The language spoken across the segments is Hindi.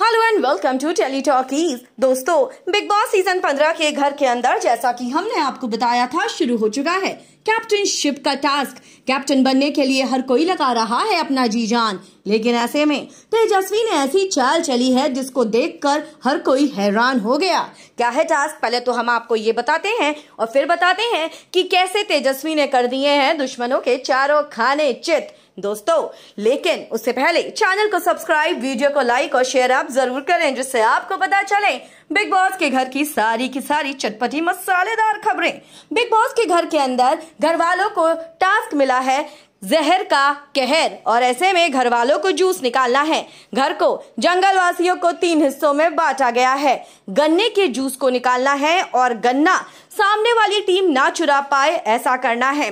hello and welcome to telly talkies दोस्तों बिग बॉस सीजन 15 के घर के अंदर जैसा कि हमने आपको बताया था शुरू हो चुका है कैप्टन शिप का टास्क कैप्टन बनने के लिए हर कोई लगा रहा है अपना जी जान लेकिन ऐसे में तेजस्वी ने ऐसी चाल चली है जिसको देखकर हर कोई हैरान हो गया क्या है टास्क पहले तो हम आपको ये बताते हैं और फिर बताते हैं कि कैसे तेजस्वी ने कर दिए हैं दुश्मनों के चारों खाने चित दोस्तों लेकिन उससे पहले चैनल को सब्सक्राइब वीडियो को लाइक और शेयर आप जरूर करें जिससे आपको पता चले बिग बॉस के घर की सारी की सारी चटपटी मसालेदार खबरें बिग बॉस के घर के अंदर घर वालों को टास्क मिला है जहर का कहर और ऐसे में घर वालों को जूस निकालना है घर को जंगल वासियों को तीन हिस्सों में बांटा गया है गन्ने के जूस को निकालना है और गन्ना सामने वाली टीम ना चुरा पाए ऐसा करना है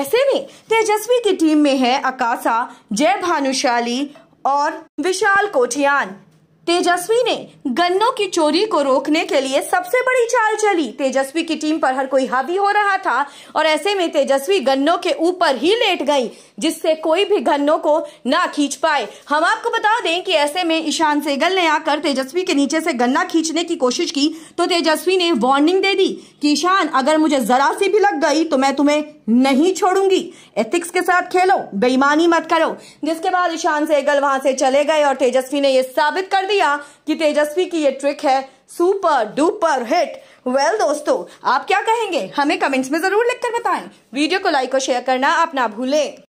ऐसे में तेजस्वी की टीम में है अकाशा जय भानुशाली और विशाल कोठियान तेजस्वी ने गन्नों की चोरी को रोकने के लिए सबसे बड़ी चाल चली तेजस्वी की टीम पर हर कोई हावी हो रहा था और ऐसे में तेजस्वी गन्नों के ऊपर ही लेट गई जिससे कोई भी गन्नों को ना खींच पाए हम आपको बता दें कि ऐसे में ईशान सेगल ने आकर तेजस्वी के नीचे से गन्ना खींचने की कोशिश की तो तेजस्वी ने वार्निंग दे दी किशान अगर मुझे जरा सी भी लग गई तो मैं तुम्हें नहीं छोड़ूंगी एथिक्स के साथ खेलो बेईमानी मत करो जिसके बाद ईशान सहगल वहां से चले गए और तेजस्वी ने यह साबित कर दिया कि तेजस्वी की ये ट्रिक है super duper hit well well, दोस्तों आप क्या कहेंगे हमें कमेंट्स में जरूर लिखकर बताएं वीडियो को लाइक और शेयर करना आप ना भूलें